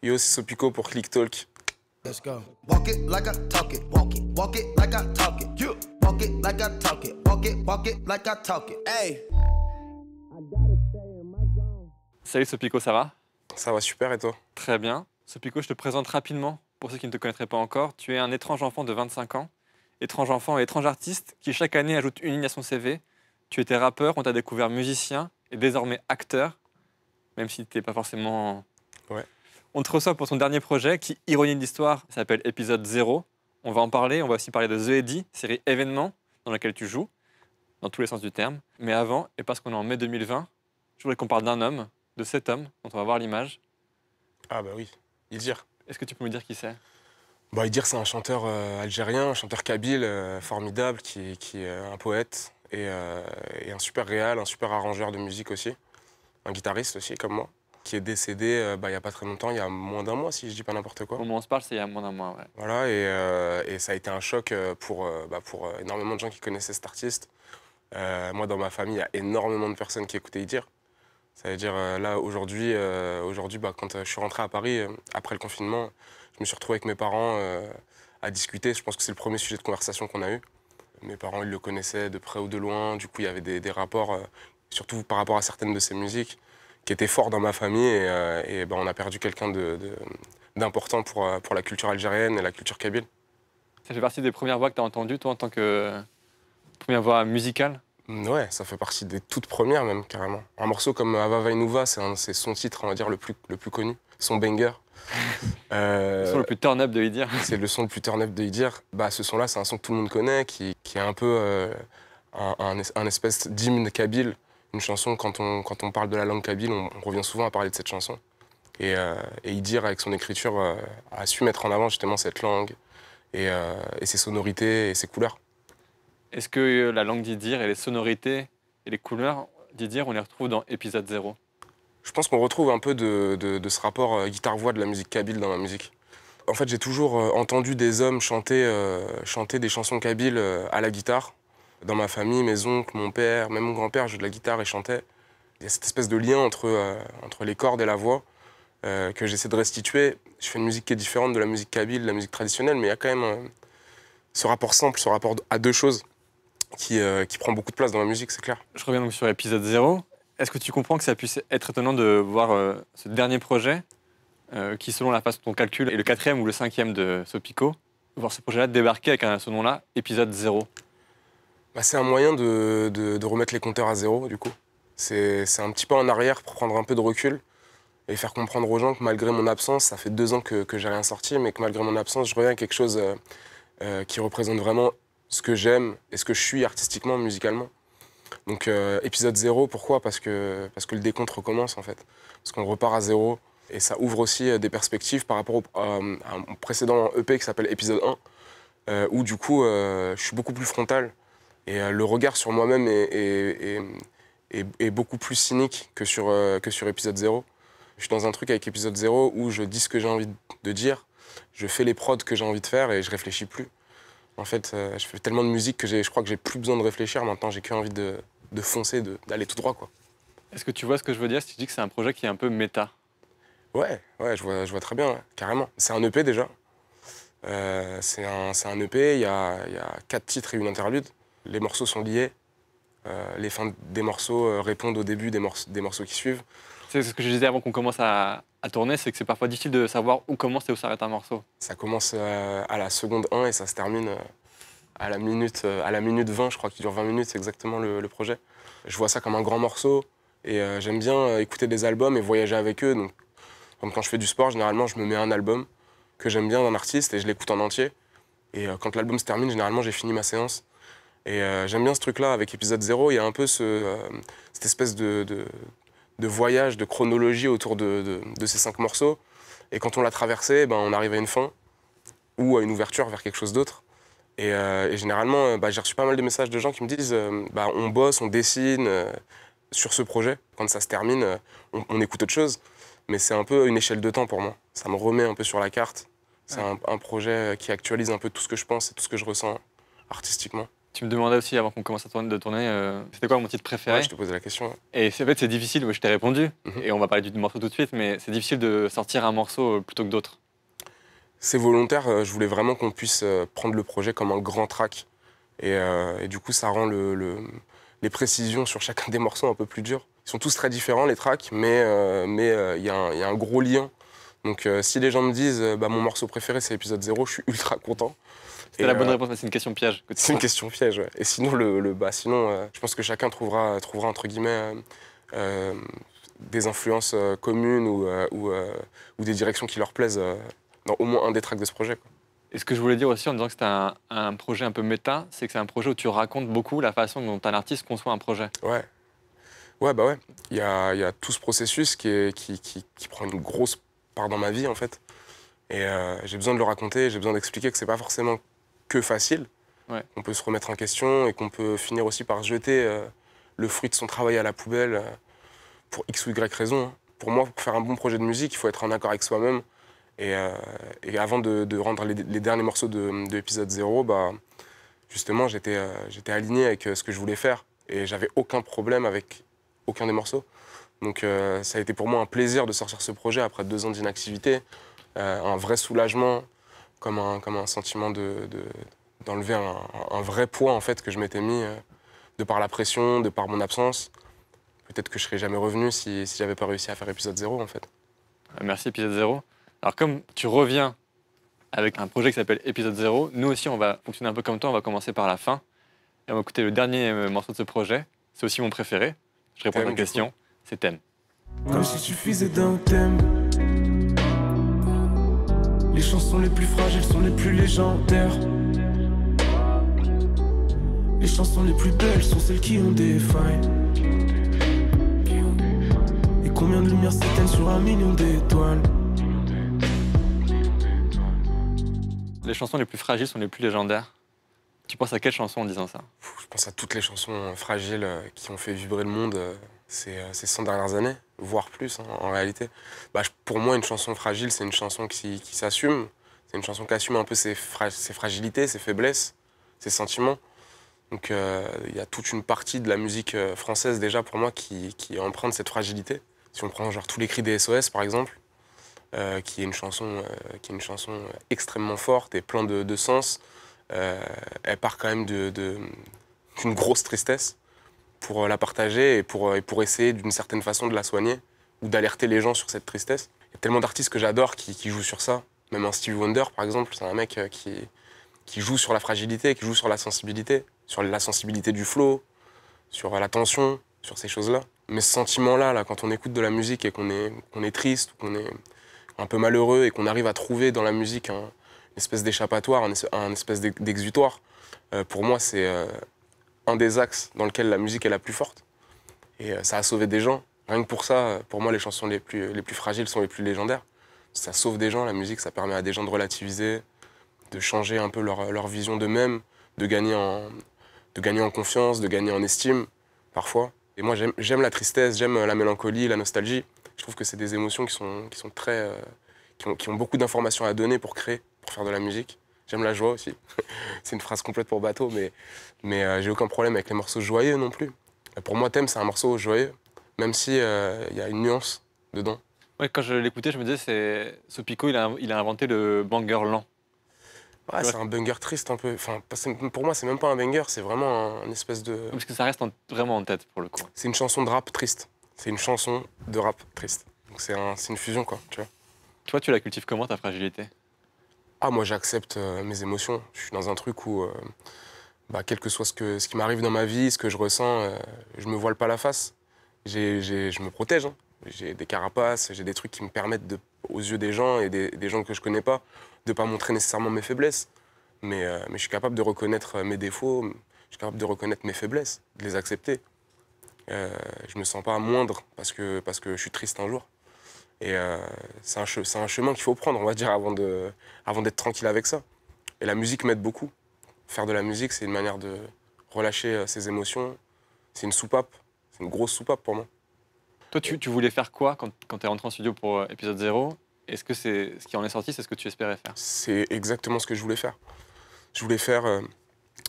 Yo, c'est Sopico pour Click Talk. Let's go. Walk it like I talk Walk it. Walk it like I talk it. Walk it like I talk Walk it. Walk it like I talk it. Hey. Salut Sopico, ça va Ça va super et toi Très bien. Sopico, je te présente rapidement pour ceux qui ne te connaîtraient pas encore. Tu es un étrange enfant de 25 ans, étrange enfant et étrange artiste qui chaque année ajoute une ligne à son CV. Tu étais rappeur, on t'a découvert musicien et désormais acteur, même si tu n'es pas forcément on te reçoit pour ton dernier projet qui, ironie de l'histoire, s'appelle Épisode 0. On va en parler. On va aussi parler de The Eddy, série événement dans laquelle tu joues, dans tous les sens du terme. Mais avant, et parce qu'on est en mai 2020, je voudrais qu'on parle d'un homme, de cet homme, dont on va voir l'image. Ah, bah oui, Idir. Est-ce que tu peux me dire qui c'est bah, Idir, c'est un chanteur euh, algérien, un chanteur kabyle euh, formidable, qui, est euh, un poète et un super réal, un super arrangeur de musique aussi, un guitariste aussi, comme moi qui est décédé euh, bah, il n'y a pas très longtemps, il y a moins d'un mois, si je dis pas n'importe quoi. Au moment on se parle, c'est il y a moins d'un mois, ouais. Voilà, et, euh, et, ça a été un choc euh, pour, bah, pour énormément de gens qui connaissaient cet artiste. moi, dans ma famille, il y a énormément de personnes qui écoutaient Idir. Ça veut dire, là, aujourd'hui, aujourd'hui bah, quand je suis rentré à Paris, après le confinement, je me suis retrouvé avec mes parents à discuter. Je pense que c'est le premier sujet de conversation qu'on a eu. Mes parents, ils le connaissaient de près ou de loin. Du coup, il y avait des, des rapports, surtout par rapport à certaines de ses musiques qui était fort dans ma famille. Et, euh, ben, on a perdu quelqu'un d'important de, d'important pour, euh, pour la culture algérienne et la culture kabyle. Ça fait partie des premières voix que tu as entendues, toi, en tant que euh, première voix musicale mm, Ouais, ça fait partie des toutes premières, même, carrément. Un morceau comme Ava Vainuva, c'est son titre, on va dire, le plus, le plus connu, son banger. le son le plus turn-up de Idir. C'est le son le plus turn-up de Idir. Bah, ce son-là, c'est un son que tout le monde connaît, qui, qui est un peu un, un, espèce d'hymne kabyle une chanson, quand on, quand on parle de la langue kabyle, on, revient souvent à parler de cette chanson. Et, euh, Idir, avec son écriture, euh, a su mettre en avant justement cette langue et, euh, ses sonorités et ses couleurs. Est-ce que euh, la langue d'Idir et les sonorités et les couleurs d'Idir, on les retrouve dans épisode 0 Je pense qu'on retrouve un peu de, ce rapport guitare-voix de la musique kabyle dans la musique. En fait, j'ai toujours entendu des hommes chanter, chanter des chansons kabyles à la guitare dans ma famille, mes oncles, mon père, même mon grand-père jouait de la guitare et chantait. Il y a cette espèce de lien entre, euh, entre les cordes et la voix euh, que j'essaie de restituer. Je fais une musique qui est différente de la musique kabyle, de la musique traditionnelle, mais il y a quand même euh, ce rapport simple, ce rapport à deux choses qui, qui prend beaucoup de place dans la musique, c'est clair. Je reviens donc sur l'épisode 0. Est-ce que tu comprends que ça puisse être étonnant de voir ce dernier projet, qui selon la façon dont ton calcul, est le quatrième ou le cinquième de Sopico, voir ce projet-là débarquer avec un, ce nom-là, épisode 0 bah, c'est un moyen de, remettre les compteurs à zéro, du coup. C'est un petit peu en arrière pour prendre un peu de recul et faire comprendre aux gens que malgré mon absence, ça fait deux ans que, que j'ai rien sorti, mais que malgré mon absence, je reviens à quelque chose euh, euh, qui représente vraiment ce que j'aime et ce que je suis artistiquement, musicalement. Donc euh, épisode zéro, pourquoi parce que, parce que le décompte recommence en fait. Parce qu'on repart à zéro et ça ouvre aussi des perspectives par rapport au, à mon précédent EP qui s'appelle épisode 1, où du coup je suis beaucoup plus frontal. Et euh, le regard sur moi-même est, est, beaucoup plus cynique que sur, euh, que sur épisode 0. Je suis dans un truc avec épisode 0 où je dis ce que j'ai envie de dire, je fais les prods que j'ai envie de faire et je réfléchis plus. En fait, euh, je fais tellement de musique que je crois que j'ai plus besoin de réfléchir. Maintenant, j'ai que envie de, de foncer, d'aller tout droit. quoi. Est-ce que tu vois ce que je veux dire si tu dis que c'est un projet qui est un peu méta Ouais, ouais, je vois, je vois très bien, carrément. C'est un EP déjà. c'est un, un, EP, il y a, y a, quatre titres et une interlude les morceaux sont liés. Euh, les fins des morceaux euh, répondent au début des, morceaux, qui suivent. C'est ce que je disais avant qu'on commence à, tourner, c'est que c'est parfois difficile de savoir où commence et où s'arrête un morceau. Ça commence euh, à la seconde 1 et ça se termine à la minute, à la minute 20, je crois qu'il dure 20 minutes, c'est exactement le, projet. Je vois ça comme un grand morceau et j'aime bien écouter des albums et voyager avec eux. Donc, quand je fais du sport, généralement, je me mets un album que j'aime bien d'un artiste et je l'écoute en entier. Et quand l'album se termine, généralement, j'ai fini ma séance. Et euh, j'aime bien ce truc-là, avec épisode 0, il y a un peu euh, cette espèce de, voyage, de chronologie autour de, ces cinq morceaux. Et quand on l'a traversé, ben, on arrive à une fin ou à une ouverture vers quelque chose d'autre. Et, euh, généralement, bah, j'ai reçu pas mal de messages de gens qui me disent bah, on bosse, on dessine sur ce projet. Quand ça se termine, on, écoute autre chose. Mais c'est un peu une échelle de temps pour moi. Ça me remet un peu sur la carte. C'est un projet qui actualise un peu tout ce que je pense et tout ce que je ressens artistiquement. Tu me demandais aussi avant qu'on commence à tourner, de tourner, euh, c'était quoi mon titre préféré Je te posais la question. Et en fait, c'est difficile. Je t'ai répondu. Mhm. Et on va parler du morceau tout de suite, mais c'est difficile de sortir un morceau euh, plutôt que d'autres. C'est volontaire. Euh, je voulais vraiment qu'on puisse prendre le projet comme un grand track. Et, du coup, ça rend les précisions sur chacun des morceaux un peu plus dures. Ils sont tous très différents, les tracks, mais il y, a un gros lien. Donc, si les gens me disent bah, mon morceau préféré, c'est l'épisode 0, je suis ultra content. C'est la bonne euh, réponse, c'est une question piège. C'est une question piège, ouais. Et sinon, le, bah, sinon euh, je pense que chacun trouvera, trouvera entre guillemets, euh, des influences communes ou, ou, des directions qui leur plaisent dans au moins un des tracks de ce projet. Et ce que je voulais dire aussi en disant que c'est un, projet un peu méta, c'est que c'est un projet où tu racontes beaucoup la façon dont un artiste conçoit un projet. Ouais. Ouais, bah ouais. Il y a, y a, tout ce processus qui, qui, qui, prend une grosse part dans ma vie, en fait. Et j'ai besoin de le raconter, j'ai besoin d'expliquer que c'est pas forcément que facile. On peut se remettre en question et qu'on peut finir aussi par jeter euh, le fruit de son travail à la poubelle euh, pour X ou Y raison. Hein. Pour moi, pour faire un bon projet de musique, il faut être en accord avec soi-même. Et, euh, avant de, rendre les, derniers morceaux de, l'épisode 0, bah, justement, j'étais aligné avec ce que je voulais faire. Et j'avais aucun problème avec aucun des morceaux. Donc ça a été pour moi un plaisir de sortir ce projet après deux ans d'inactivité, un vrai soulagement comme un, sentiment de, d'enlever un, vrai poids en fait que je m'étais mis euh, de par la pression, de par mon absence. Peut-être que je serais jamais revenu si, si j'avais pas réussi à faire épisode 0 en fait. Euh, merci épisode 0. Alors comme tu reviens avec un projet qui s'appelle épisode 0, nous aussi on va fonctionner un peu comme toi, on va commencer par la fin et on va écouter le dernier euh, morceau de ce projet. C'est aussi mon préféré. Je réponds à ta question, c'est thème. Comme si suffisait d'un thème. Les chansons les plus fragiles sont les plus légendaires. Les chansons les plus belles sont celles qui ont des failles. Et combien de lumières s'éteignent sur un million d'étoiles? Les chansons les plus fragiles sont les plus légendaires. Tu penses à quelle chanson en disant ça Je pense à toutes les chansons fragiles euh, qui ont fait vibrer le monde euh, ces 100 euh, dernières années voire plus hein, en réalité. Bah, pour moi, une chanson fragile, c'est une chanson qui, s'assume. C'est une chanson qui assume un peu ses, fragilités, ses faiblesses, ses sentiments. Donc euh, il y a toute une partie de la musique euh, française déjà pour moi qui, emprunte cette fragilité. Si on prend genre tous les cris des SOS par exemple, euh, qui est une chanson, qui est une chanson extrêmement forte et plein de, sens, elle part quand même d'une de, grosse tristesse pour euh, la partager et pour, euh, et pour essayer d'une certaine façon de la soigner ou d'alerter les gens sur cette tristesse. Il y a tellement d'artistes que j'adore qui, jouent sur ça. Même un Stevie Wonder, par exemple, c'est un mec euh, qui, qui joue sur la fragilité, qui joue sur la sensibilité, sur la sensibilité du flow, sur la tension, sur ces choses-là. Mais ce sentiment-là, là, quand on écoute de la musique et qu'on est, est triste, qu'on est un peu malheureux et qu'on arrive à trouver dans la musique un, une espèce d'échappatoire, un, espèce d'exutoire, pour moi, c'est un des axes dans lequel la musique est la plus forte. Et euh, ça a sauvé des gens. Rien que pour ça, pour moi, les chansons les plus, les plus fragiles sont les plus légendaires. Ça sauve des gens, la musique, ça permet à des gens de relativiser, de changer un peu leur, vision d'eux-mêmes, de, gagner en, de gagner en confiance, de gagner en estime, parfois. Et moi, j'aime la tristesse, j'aime euh, la mélancolie, la nostalgie. Je trouve que c'est des émotions qui sont, qui sont très. Euh, qui ont beaucoup d'informations à donner pour créer, pour faire de la musique. J'aime la joie aussi. c'est une phrase complète pour bateau, mais, mais euh, j'ai aucun problème avec les morceaux joyeux non plus. Euh, pour moi, Thème, c'est un morceau joyeux, même si euh, il y a une nuance dedans. quand je l'écoutais, je me disais, c'est ce Pico, il a, il a inventé le banger lent. c'est un banger triste un peu. Enfin, pour moi, c'est même pas un banger, c'est vraiment une espèce de. Parce que ça reste vraiment en tête pour le coup. C'est une chanson de rap triste. C'est une chanson de rap triste. Donc c'est une fusion, quoi, tu vois. Toi, tu la cultives comment ta fragilité ah, moi, j'accepte euh, mes émotions. Je suis dans un truc où, euh, bah, quel que soit ce, que, ce qui m'arrive dans ma vie, ce que je ressens, euh, je me voile pas la face. je me protège. Hein. J'ai des carapaces, j'ai des trucs qui me permettent, de, aux yeux des gens et des, gens que je connais pas, de pas montrer nécessairement mes faiblesses. Mais, mais je suis capable de reconnaître mes défauts, je suis capable de reconnaître mes faiblesses, de les accepter. je me sens pas moindre parce que, parce que je suis triste un jour. Et euh, c'est un, chemin qu'il faut prendre, on va dire, avant d'être tranquille avec ça. Et la musique m'aide beaucoup. Faire de la musique, c'est une manière de relâcher euh, ses émotions. C'est une soupape, c'est une grosse soupape pour moi. Toi, tu, voulais faire quoi quand, tu es rentré en studio pour euh, épisode 0 Est-ce que c'est ce qui en est sorti, c'est ce que tu espérais faire C'est exactement ce que je voulais faire. Je voulais faire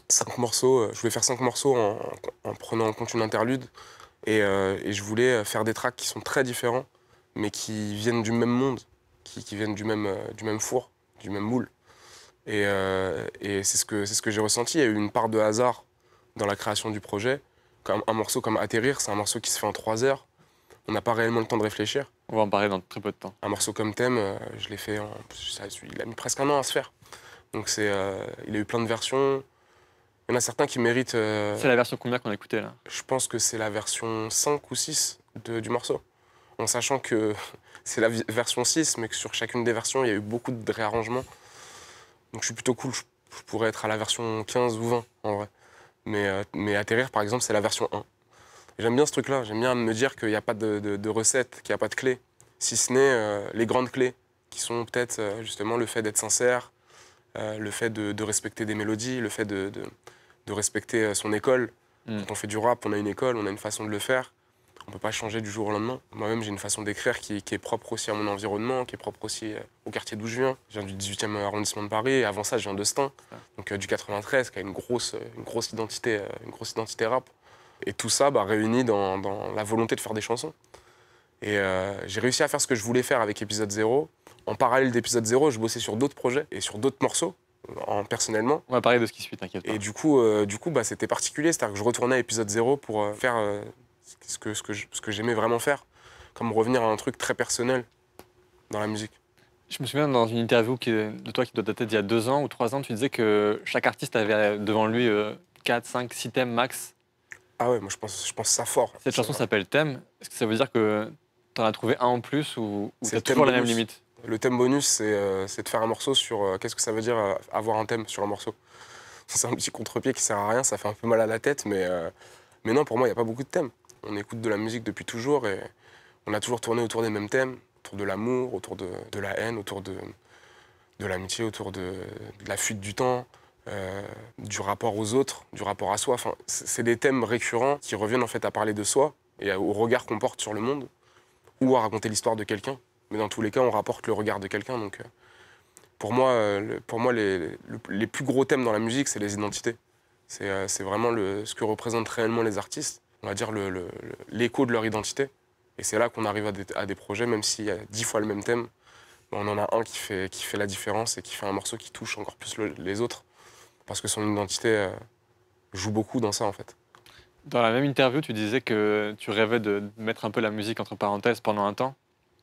cinq morceaux. je voulais faire cinq morceaux en, prenant en compte une interlude, et je voulais faire des tracks qui sont très différents mais qui viennent du même monde, qui, viennent du même, euh, du même four, du même moule. Et, euh, c'est ce que, ce que j'ai ressenti. Il y a eu une part de hasard dans la création du projet. Comme un morceau comme Atterrir, c'est un morceau qui se fait en trois heures. On n'a pas réellement le temps de réfléchir. On va en parler dans très peu de temps. Un morceau comme Thème, euh, je l'ai fait. il a mis presque un an à se faire. Donc c'est, euh, il a eu plein de versions. Il y en a certains qui méritent. c'est la version combien qu'on a écouté là Je pense que c'est la version 5 ou 6 du morceau en sachant que c'est la version 6, mais que sur chacune des versions, il y a eu beaucoup de réarrangements. Donc je suis plutôt cool, je, pourrais être à la version 15 ou 20 en vrai. Euh, mais, Atterrir, par exemple, c'est la version 1. J'aime bien ce truc-là, j'aime bien me dire qu'il n'y a pas de, recette, qu'il n'y a pas de clé, si ce n'est euh, les grandes clés, qui sont peut-être euh, justement le fait d'être sincère, le fait de, respecter des mélodies, le fait de, respecter son école. Mm. Quand on fait du rap, on a une école, on a une façon de le faire. On ne peut pas changer du jour au lendemain. Moi-même, j'ai une façon d'écrire qui, est propre aussi à mon environnement, qui est propre aussi euh, au quartier d'où je viens. Je viens du 18e arrondissement de Paris, avant ça, je viens de donc euh, du 93, qui a une grosse, euh, une grosse, identité, une grosse identité rap. Et tout ça bah, réuni dans, la volonté de faire des chansons. Et j'ai réussi à faire ce que je voulais faire avec épisode 0. En parallèle d'épisode 0, je bossais sur d'autres projets et sur d'autres morceaux, en, personnellement. On va parler de ce qui suit, t'inquiète Et du coup, du bah, c'était particulier, c'est-à-dire que je retournais à épisode 0 pour faire ce que, ce que, j'aimais vraiment faire, comme revenir à un truc très personnel dans la musique. Je me souviens dans une interview de toi qui doit dater d'il y a deux ans ou trois ans, tu disais que chaque artiste avait devant lui euh, quatre, 4, 5, 6 thèmes max. Ah ouais, moi je pense, je pense ça fort. Cette chanson s'appelle Thème. Est-ce que ça veut dire que tu en as trouvé un en plus ou, ou toujours la même limite Le thème bonus, euh, c'est de faire un morceau sur euh, qu'est-ce que ça veut dire avoir un thème sur un morceau. C'est un petit contre-pied qui sert à rien, ça fait un peu mal à la tête, mais, mais non, pour moi, il n'y a pas beaucoup de thèmes on écoute de la musique depuis toujours et on a toujours tourné autour des mêmes thèmes, autour de l'amour, autour de, la haine, autour de, de l'amitié, autour de, la fuite du temps, euh, du rapport aux autres, du rapport à soi. Enfin, c'est des thèmes récurrents qui reviennent en fait à parler de soi et au regard qu'on porte sur le monde ou à raconter l'histoire de quelqu'un. Mais dans tous les cas, on rapporte le regard de quelqu'un. Donc, euh, pour moi, euh, pour moi les, plus gros thèmes dans la musique, c'est les identités. C'est vraiment le, ce que représentent réellement les artistes on va dire, l'écho de leur identité. Et c'est là qu'on arrive à des, projets, même s'il y a dix fois le même thème, on en a un qui fait, qui fait la différence et qui fait un morceau qui touche encore plus les autres, parce que son identité euh, joue beaucoup dans ça, en fait. Dans la même interview, tu disais que tu rêvais de mettre un peu la musique entre parenthèses pendant un temps,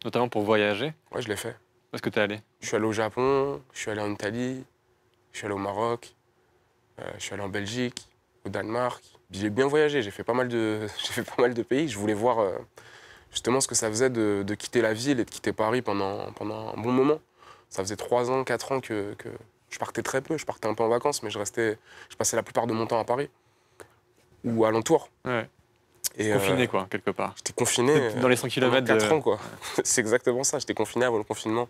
notamment pour voyager. Ouais, je l'ai fait. Où est-ce que tu es allé Je suis allé au Japon, je suis allé en Italie, je suis allé au Maroc, euh, je suis allé en Belgique, au Danemark, j'ai bien voyagé, j'ai fait, pas mal de, fait pas mal de pays. Je voulais voir euh, justement ce que ça faisait de, quitter la ville et de quitter Paris pendant, pendant un bon moment. Ça faisait trois ans, quatre ans que, je partais très peu. Je partais un peu en vacances, mais je, restais, je passais la plupart de mon temps à Paris ou alentour. Ouais. Et euh, confiné, quoi, quelque part. J'étais confiné. Dans les 100 km. 4 ans, quoi. C'est exactement ça. J'étais confiné avant le confinement.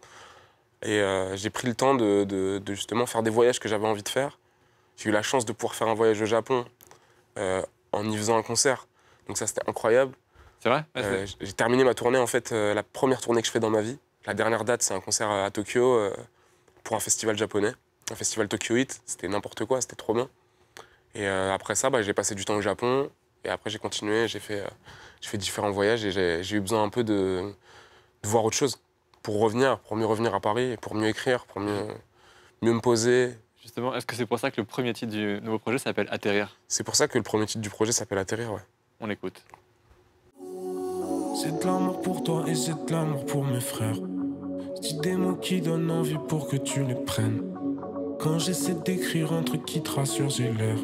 Et euh, j'ai pris le temps de, de, justement faire des voyages que j'avais envie de faire. J'ai eu la chance de pouvoir faire un voyage au Japon euh, en y faisant un concert. Donc ça, c'était incroyable. C'est vrai ah, euh, J'ai terminé ma tournée, en fait, euh, la première tournée que je fais dans ma vie. La dernière date, c'est un concert à Tokyo pour un festival japonais, un festival Tokyo Hit. C'était n'importe quoi, c'était trop bien. Et après ça, bah, j'ai passé du temps au Japon. Et après, j'ai continué, j'ai fait, différents voyages et j'ai eu besoin un peu de, voir autre chose pour revenir, pour mieux revenir à Paris, pour mieux écrire, pour mieux me poser, Justement, est-ce que c'est pour ça que le premier titre du nouveau projet s'appelle Atterrir C'est pour ça que le premier titre du projet s'appelle Atterrir, ouais. On écoute. C'est de l'amour pour toi et c'est de l'amour pour mes frères. C'est des mots qui donnent envie pour que tu les prennes. Quand j'essaie d'écrire un truc qui te rassure, j'ai l'air.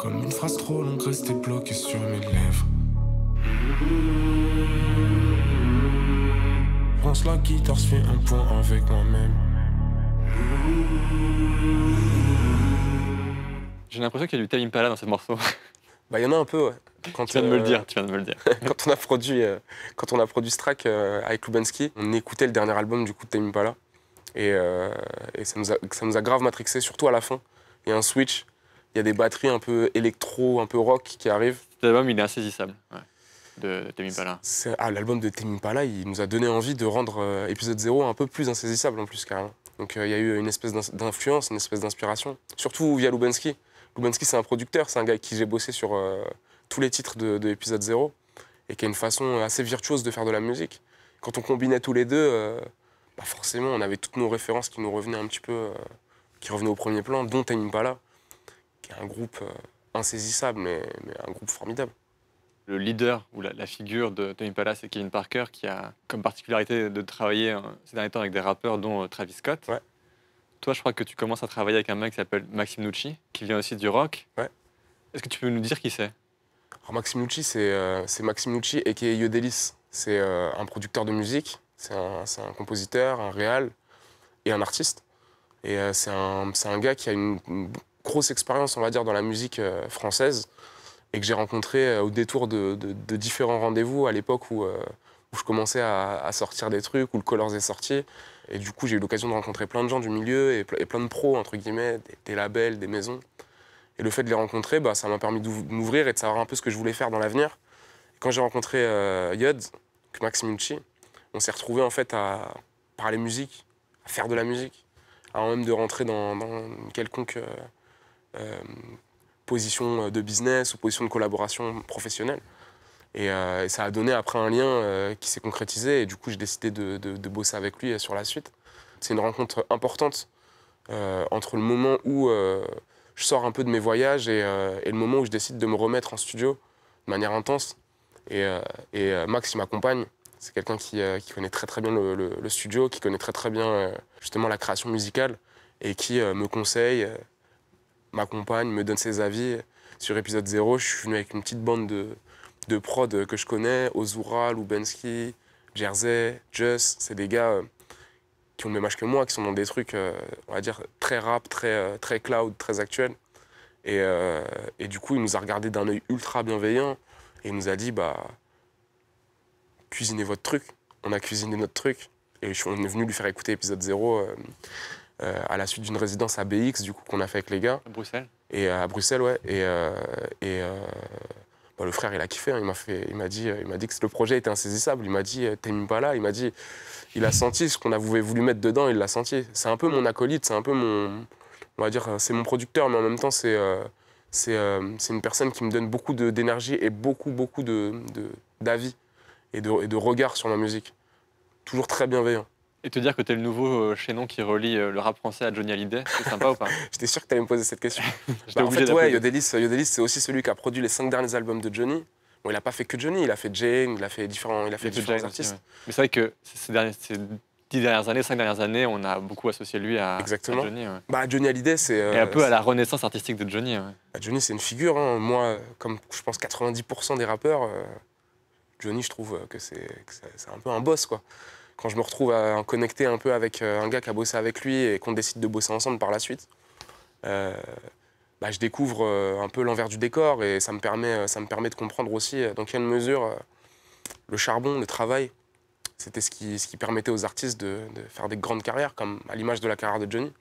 Comme une phrase trop longue, restée bloquée sur mes lèvres. Pense la guitare, je fais un point avec moi-même. J'ai l'impression qu'il y a du Tame Impala dans ce morceau. Bah, il y en a un peu, Quand, tu viens de me le euh, dire, tu viens de me le dire. quand on a produit, euh, quand on a produit ce track euh, avec Lubensky, on écoutait le dernier album du coup de Tame Impala et, ça, nous a, ça nous grave matrixé, surtout à la fin. Il y a un switch, il y a des batteries un peu électro, un peu rock qui arrivent. Cet album, il est insaisissable. de Tame Impala. Ah, l'album de Tame Impala, il nous a donné envie de rendre épisode 0 un peu plus insaisissable en plus, carrément. Donc euh, il y a eu une espèce d'influence, une espèce d'inspiration. Surtout via Lubensky. Lubensky, c'est un producteur, c'est un gars avec qui j'ai bossé sur euh, tous les titres de, l'épisode 0 et qui a une façon assez virtuose de faire de la musique. Quand on combinait tous les deux, euh, bah, forcément, on avait toutes nos références qui nous revenaient un petit peu, qui revenaient au premier plan, dont Tame qui est un groupe insaisissable, mais, un groupe formidable le leader ou la, figure de Tony Palace et Kevin Parker, qui a comme particularité de travailler euh, ces derniers temps avec des rappeurs, dont euh, Travis Scott. Toi, je crois que tu commences à travailler avec un mec qui s'appelle Maxime Nucci, qui vient aussi du rock. Est-ce que tu peux nous dire qui c'est Maxime Nucci, c'est euh, Maxime Nucci et qui est Yodelis. C'est un producteur de musique, c'est un, compositeur, un réal et un artiste. Et c'est un, gars qui a une grosse expérience, on va dire, dans la musique française et que j'ai rencontré euh, au détour de, différents rendez-vous à l'époque où, euh, je commençais à, sortir des trucs, où le Colors est sorti. Et du coup, j'ai eu l'occasion de rencontrer plein de gens du milieu et, plein de pros, entre guillemets, des, labels, des maisons. Et le fait de les rencontrer, bah, ça m'a permis de m'ouvrir et de savoir un peu ce que je voulais faire dans l'avenir. Quand j'ai rencontré euh, Yod, Max Minchi, on s'est retrouvés en fait à parler musique, à faire de la musique, avant même de rentrer dans, une quelconque euh, position euh, de business ou position de collaboration professionnelle. Et, euh, ça a donné après un lien euh, qui s'est concrétisé. Et du coup, j'ai décidé de, bosser avec lui sur la suite. C'est une rencontre importante entre le moment où je sors un peu de mes voyages et, le moment où je décide de me remettre en studio de manière intense. Et, Max, il m'accompagne. C'est quelqu'un qui, connaît très très bien le, le studio, qui connaît très très bien justement la création musicale et qui me conseille m'accompagne, me donne ses avis. Sur épisode 0, je suis venu avec une petite bande de, de prod que je connais, Ozura, Lubensky, Jersey, Just, c'est des gars euh, qui ont le même âge que moi, qui sont dans des trucs, euh, on va dire, très rap, très, euh, très cloud, très actuel. Et, du coup, il nous a regardé d'un œil ultra bienveillant et il nous a dit, bah, cuisinez votre truc. On a cuisiné notre truc et on est venu lui faire écouter épisode 0 euh, à la suite d'une résidence à BX, du coup, qu'on a fait avec les gars. À Bruxelles Et euh, à Bruxelles, ouais. Et, euh, bah, le frère, il a kiffé. Hein. Il m'a fait, il m'a dit, il m'a dit que le projet était insaisissable. Il m'a dit, même pas là. Il m'a dit, il a senti ce qu'on avait voulu mettre dedans. Il l'a senti. C'est un peu mon acolyte. C'est un peu mon, on va dire, c'est mon producteur, mais en même temps, c'est c'est une personne qui me donne beaucoup d'énergie et beaucoup, beaucoup d'avis de, d'avis et de, et regard sur ma musique. Toujours très bienveillant. Et te dire que t'es le nouveau chaînon euh, qui relie euh, le rap français à Johnny Hallyday, c'est sympa ou pas J'étais sûr que t'allais me poser cette question. Bah, en fait, ouais, euh, Yodelis, c'est aussi celui qui a produit les cinq derniers albums de Johnny. Bon, il a pas fait que Johnny, il a fait Jane, il a fait différents, il a fait artistes. Mais c'est vrai que ces, dernières années, cinq dernières années, on a beaucoup associé lui à, Johnny. Ouais. Bah, Johnny Hallyday, c'est. Et un peu à la renaissance artistique de Johnny. Bah, Johnny, c'est une figure. Hein. Moi, comme je pense 90% des rappeurs, Johnny, je trouve que c'est un peu un boss, quoi quand je me retrouve à connecter un peu avec euh, un gars qui a bossé avec lui et qu'on décide de bosser ensemble par la suite, euh, bah, je découvre euh, un peu l'envers du décor et ça me, permet, ça me permet de comprendre aussi dans quelle mesure le charbon, le travail, c'était ce qui, ce qui permettait aux artistes de, faire des grandes carrières, comme à l'image de la carrière de Johnny.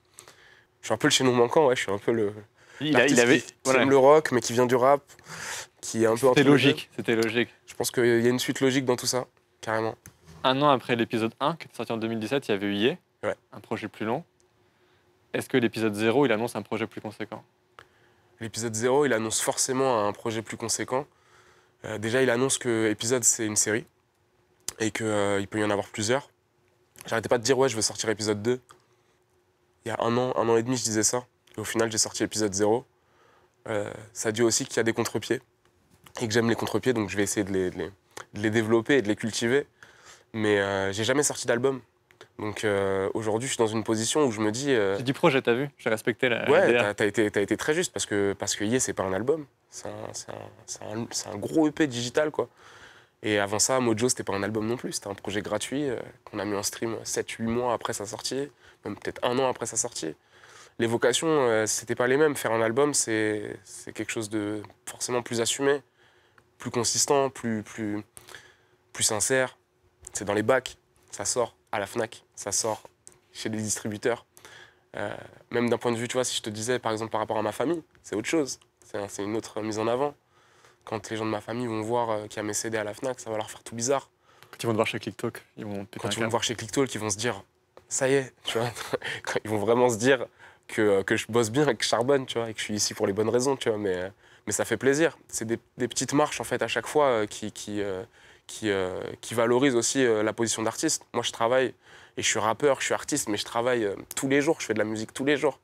Je suis un peu le nous manquant, ouais, je suis un peu le, il, avait le rock mais qui vient du rap, qui est un peu C'était logique, c'était logique. Je pense qu'il y a une suite logique dans tout ça, carrément un an après l'épisode 1, qui est sorti en 2017, il y avait eu un projet plus long. Est-ce que l'épisode 0, il annonce un projet plus conséquent L'épisode 0, il annonce forcément un projet plus conséquent. Euh, déjà, il annonce que l'épisode, c'est une série et qu'il euh, peut y en avoir plusieurs. J'arrêtais pas de dire, ouais, je veux sortir épisode 2. Il y a un an, un an et demi, je disais ça. Et au final, j'ai sorti l'épisode 0. Euh, ça dit aussi qu'il y a des contre-pieds et que j'aime les contre-pieds, donc je vais essayer de les développer et de les cultiver mais euh, j'ai jamais sorti d'album. Donc euh, aujourd'hui, je suis dans une position où je me dis. Tu euh, dis projet, t'as vu J'ai respecté la. Ouais, t'as été, été très juste parce que, parce que yeah, c'est pas un album. C'est un, gros EP digital, quoi. Et avant ça, Mojo, c'était pas un album non plus. C'était un projet gratuit qu'on a mis en stream 7-8 mois après sa sortie, même peut-être un an après sa sortie. Les vocations, c'était pas les mêmes. Faire un album, c'est quelque chose de forcément plus assumé, plus consistant, plus, plus, plus sincère c'est dans les bacs, ça sort à la FNAC, ça sort chez les distributeurs. Euh, même d'un point de vue, tu vois, si je te disais, par exemple, par rapport à ma famille, c'est autre chose. C'est une autre mise en avant. Quand les gens de ma famille vont voir euh, qu'il y a mes CD à la FNAC, ça va leur faire tout bizarre. Quand ils vont te voir chez ClickTalk, ils vont Quand ils vont me voir chez ClickTalk, ils vont se dire, ça y est, tu vois. ils vont vraiment se dire euh, que, je bosse bien, que je charbonne, tu vois, et que je suis ici pour les bonnes raisons, tu vois. Mais, mais ça fait plaisir. C'est des, petites marches, en fait, à chaque fois qui euh, qui, valorise aussi euh, la position d'artiste. Moi, je travaille et je suis rappeur, je suis artiste, mais je travaille euh, tous les jours, je fais de la musique tous les jours.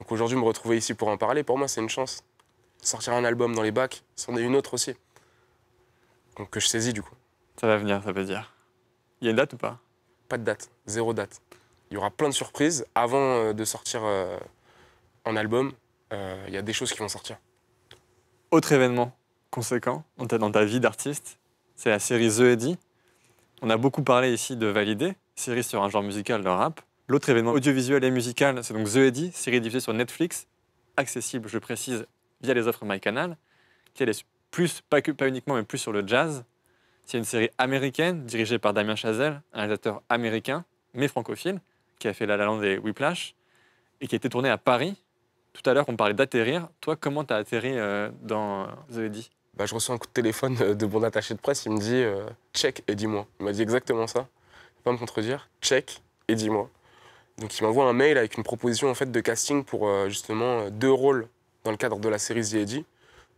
Donc aujourd'hui, me retrouver ici pour en parler, pour moi, c'est une chance. Sortir un album dans les bacs, c'en est une autre aussi. Donc que je saisis du coup. Ça va venir, ça veut dire. Il y a une date ou pas Pas de date, zéro date. Il y aura plein de surprises avant de sortir un album. Il y a des choses qui vont sortir. Autre événement conséquent dans ta vie d'artiste, c'est la série The Eddy. On a beaucoup parlé ici de Valider, série sur un genre musical, le rap. L'autre événement audiovisuel et musical, c'est donc The Eddy, série diffusée sur Netflix, accessible, je précise, via les offres MyCanal, qui est plus, pas, uniquement, mais plus sur le jazz. C'est une série américaine, dirigée par Damien Chazelle, un réalisateur américain, mais francophile, qui a fait La La Land et Whiplash, et qui a été tournée à Paris. Tout à l'heure, on parlait d'atterrir. Toi, comment t'as atterri euh, dans The Eddy bah, je reçois un coup de téléphone euh, de mon attaché de presse, il me dit euh, check et dis-moi. Il m'a dit exactement ça, pas me contredire, check et dis-moi. Donc il m'envoie un mail avec une proposition en fait de casting pour euh, justement deux rôles dans le cadre de la série The Eddy.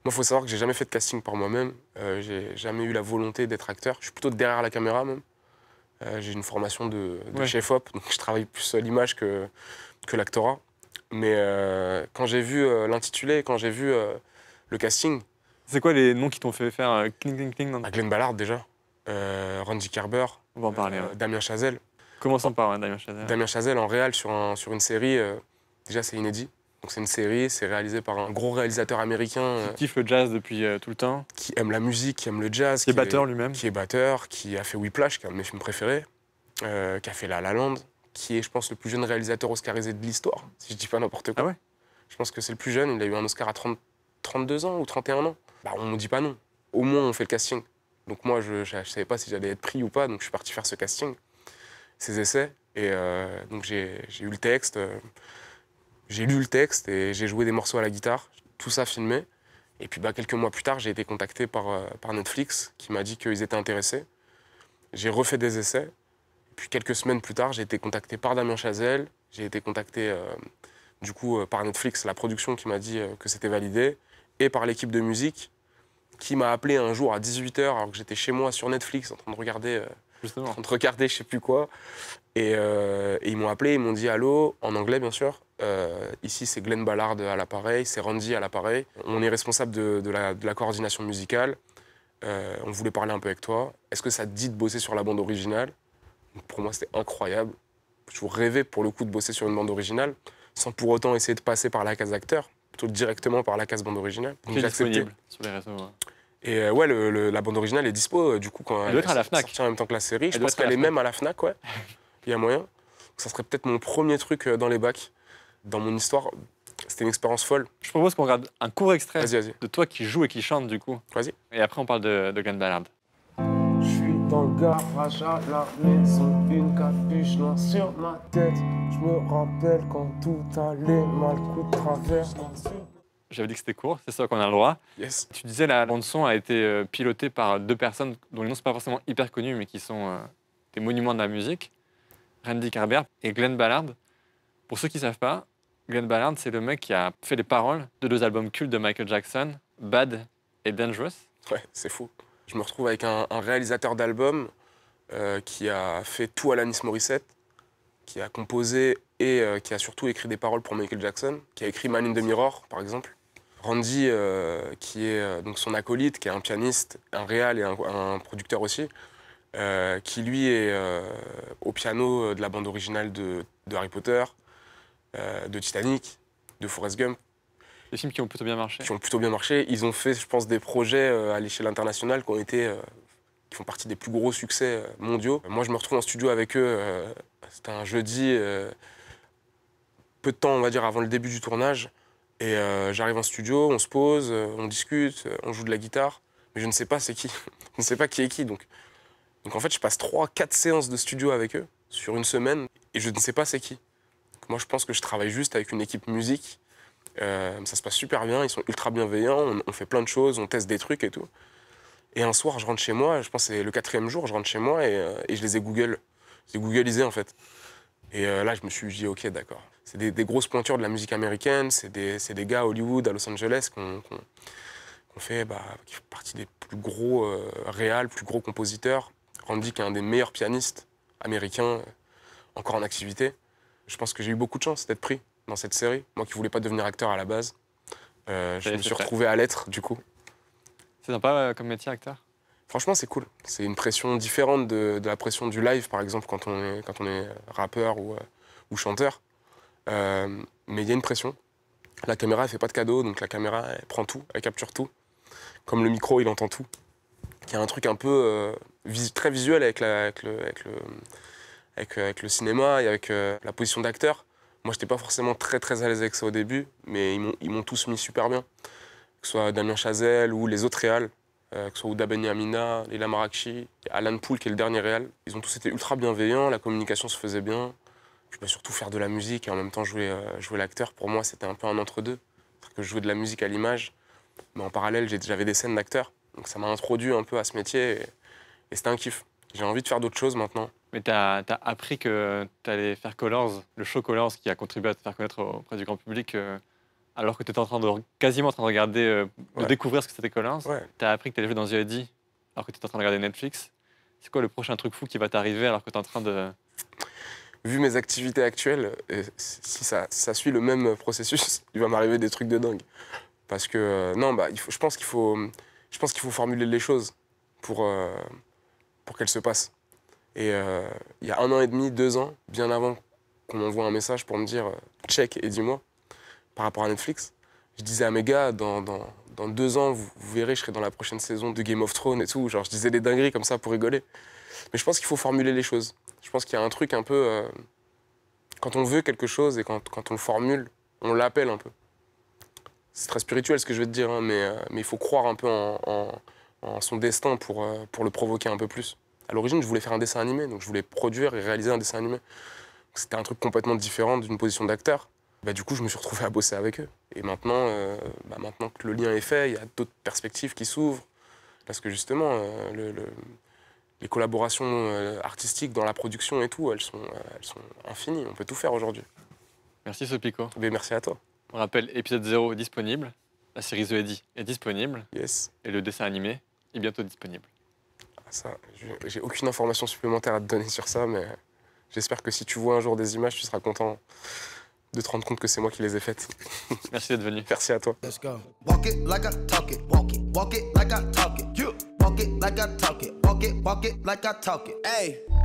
Moi, il faut savoir que j'ai jamais fait de casting par moi-même. j'ai jamais eu la volonté d'être acteur. Je suis plutôt derrière la caméra même. j'ai une formation de, chef-op, donc je travaille plus à l'image que, que l'actorat. Mais quand j'ai vu l'intitulé, quand j'ai vu le casting, c'est quoi les noms qui t'ont fait faire euh, cling cling cling ah, Glenn Ballard déjà, euh, Randy Carber, On va en parler, euh, hein. Damien Chazelle. Commençons oh. par hein, Damien Chazelle. Damien Chazelle en réal sur, une série, euh, déjà c'est inédit. Donc c'est une série, c'est réalisé par un gros réalisateur américain. Qui kiffe le jazz depuis tout le temps. Qui aime la musique, qui aime le jazz. Qui, est batteur lui-même. Qui est batteur, qui a fait Whiplash, qui est un de mes films préférés, qui a fait La La Land, qui est, je pense, le plus jeune réalisateur oscarisé de l'histoire, si je dis pas n'importe quoi. Ah ouais je pense que c'est le plus jeune, il a eu un Oscar à 30, 32 ans ou 31 ans. Bah, on ne dit pas non. Au moins, on fait le casting. Donc moi, je ne savais pas si j'allais être pris ou pas, donc je suis parti faire ce casting, ces essais. Et euh, donc j'ai eu le texte, euh, j'ai lu le texte et j'ai joué des morceaux à la guitare, tout ça filmé. Et puis bah, quelques mois plus tard, j'ai été contacté par, euh, par Netflix qui m'a dit qu'ils étaient intéressés. J'ai refait des essais. Et puis quelques semaines plus tard, j'ai été contacté par Damien Chazelle, j'ai été contacté du coup par Netflix, la production qui m'a dit que c'était validé et par l'équipe de musique qui m'a appelé un jour à 18h alors que j'étais chez moi sur Netflix en train de regarder, euh, je ne regarder je sais plus quoi. Euh, et, ils m'ont appelé, ils m'ont dit allô, en anglais bien sûr. Euh, ici c'est Glenn Ballard à l'appareil, c'est Randy à l'appareil. On est responsable de, la, coordination musicale. on voulait parler un peu avec toi. Est-ce que ça te dit de bosser sur la bande originale Pour moi c'était incroyable. Je rêvais pour le coup de bosser sur une bande originale sans pour autant essayer de passer par la case acteur directement par la case bande originale. Donc sur les Et euh, ouais, la bande originale est dispo, euh, du coup, quand elle, la en même temps que la série. je pense qu'elle est même à la FNAC, ouais. Il y a moyen. ça serait peut-être mon premier truc euh, dans les bacs. Dans mon histoire, c'était une expérience folle. Je propose qu'on regarde un court extrait de toi qui joue et qui chante, du coup. Vas-y. Et après, on parle de, de Ballard. Dans le garage à la maison, une capuche noire sur ma tête. Je me rappelle quand tout allait mal, coup de travers. J'avais dit que c'était court, c'est ça qu'on a le droit. Yes. Tu disais la bande son a été euh, pilotée par deux personnes dont les noms sont pas forcément hyper connus, mais qui sont euh, des monuments de la musique. Randy Carbert et Glenn Ballard. Pour ceux qui ne savent pas, Glenn Ballard, c'est le mec qui a fait les paroles de deux albums cultes de Michael Jackson, Bad et Dangerous. Ouais, c'est fou je me retrouve avec un, réalisateur d'albums euh, qui a fait tout à Alanis Morissette, qui a composé et euh, qui a surtout écrit des paroles pour Michael Jackson, qui a écrit Man in the Mirror, par exemple. Randy, euh, qui est donc son acolyte, qui est un pianiste, un réal et un, producteur aussi, qui lui est au piano de la bande originale de, de Harry Potter, de Titanic, de Forrest Gump. Des films qui ont plutôt bien marché. Qui ont plutôt bien marché. Ils ont fait, je pense, des projets euh, à l'échelle internationale qui ont été euh, qui font partie des plus gros succès euh, mondiaux. Moi, je me retrouve en studio avec eux. C'était un jeudi, peu de temps, on va dire, avant le début du tournage. Et j'arrive en studio, on se pose, on discute, on joue de la guitare. Mais je ne sais pas c'est qui. je ne sais pas qui est qui. Donc, donc en fait, je passe 3 quatre séances de studio avec eux sur une semaine et je ne sais pas c'est qui. moi, je pense que je travaille juste avec une équipe musique euh, ça se passe super bien, ils sont ultra bienveillants, on, fait plein de choses, on teste des trucs et tout. Et un soir, je rentre chez moi, je pense que c'est le quatrième jour, je rentre chez moi et, euh, je les ai Google. Je Googleisé en fait. Et euh, là, je me suis dit, ok, d'accord. C'est des, grosses pointures de la musique américaine, c'est des, des, gars à Hollywood, à Los Angeles, fait, bah, qui font partie des plus gros euh, réals, plus gros compositeurs. Randy, qui est un des meilleurs pianistes américains, encore en activité. Je pense que j'ai eu beaucoup de chance d'être pris dans cette série. Moi qui voulais pas devenir acteur à la base, euh, je me suis retrouvé à l'être du coup. C'est sympa euh, comme métier acteur Franchement, c'est cool. C'est une pression différente de, la pression du live, par exemple, quand on est, quand on est rappeur ou, euh, ou chanteur. mais il y a une pression. La caméra, ne fait pas de cadeau, donc la caméra, elle prend tout, elle capture tout. Comme le micro, il entend tout. Il y a un truc un peu très visuel avec, la, avec, le, avec, le, avec, le cinéma et avec la position d'acteur moi, n'étais pas forcément très très à l'aise avec ça au début, mais ils m'ont tous mis super bien. Que ce soit Damien Chazelle ou les autres réals, euh, que ce soit Ouda ben Amina, Lila Marakchi, Alan Poul qui est le dernier réal. Ils ont tous été ultra bienveillants, la communication se faisait bien. Je pouvais surtout faire de la musique et en même temps jouer, euh, jouer l'acteur. Pour moi, c'était un peu un entre-deux. que je jouais de la musique à l'image, mais en parallèle, j'avais des scènes d'acteur. Donc ça m'a introduit un peu à ce métier et c'était un kiff. J'ai envie de faire d'autres choses maintenant. Mais tu as, appris que tu allais faire Colors, le show Colors qui a contribué à te faire connaître auprès du grand public, euh, alors que tu étais en train de, quasiment en train de regarder, euh, de découvrir ce que c'était Colors. Tu as appris que tu allais jouer dans The ID, alors que tu étais en train de regarder Netflix. C'est quoi le prochain truc fou qui va t'arriver alors que tu es en train de. Vu mes activités actuelles, si ça, suit le même processus, il va m'arriver des trucs de dingue. Parce que, euh, non, bah, je pense qu'il faut, je pense qu'il faut formuler les choses pour, pour qu'elles se passent. Et euh, il y a un an et demi, deux ans, bien avant qu'on m'envoie un message pour me dire euh, check et dis-moi par rapport à Netflix, je disais à mes gars, dans, deux ans, vous, verrez, je serai dans la prochaine saison de Game of Thrones et tout. Genre, je disais des dingueries comme ça pour rigoler. Mais je pense qu'il faut formuler les choses. Je pense qu'il y a un truc un peu. Euh, quand on veut quelque chose et quand, quand on le formule, on l'appelle un peu. C'est très spirituel ce que je veux te dire, hein, mais, mais il faut croire un peu en, son destin pour, pour le provoquer un peu plus. À l'origine, je voulais faire un dessin animé, donc je voulais produire et réaliser un dessin animé. C'était un truc complètement différent d'une position d'acteur. Bah, du coup, je me suis retrouvé à bosser avec eux. Et maintenant, euh, bah, maintenant que le lien est fait, il y a d'autres perspectives qui s'ouvrent. Parce que justement, euh, les collaborations euh, artistiques dans la production et tout, elles sont, infinies. On peut tout faire aujourd'hui. Merci Sopico. Eh merci à toi. On rappelle, épisode 0 disponible. La série The est disponible. Yes. Et le dessin animé est bientôt disponible j'ai aucune information supplémentaire à te donner sur ça, mais j'espère que si tu vois un jour des images, tu seras content de te rendre compte que c'est moi qui les ai faites. Merci d'être venu. Merci à toi.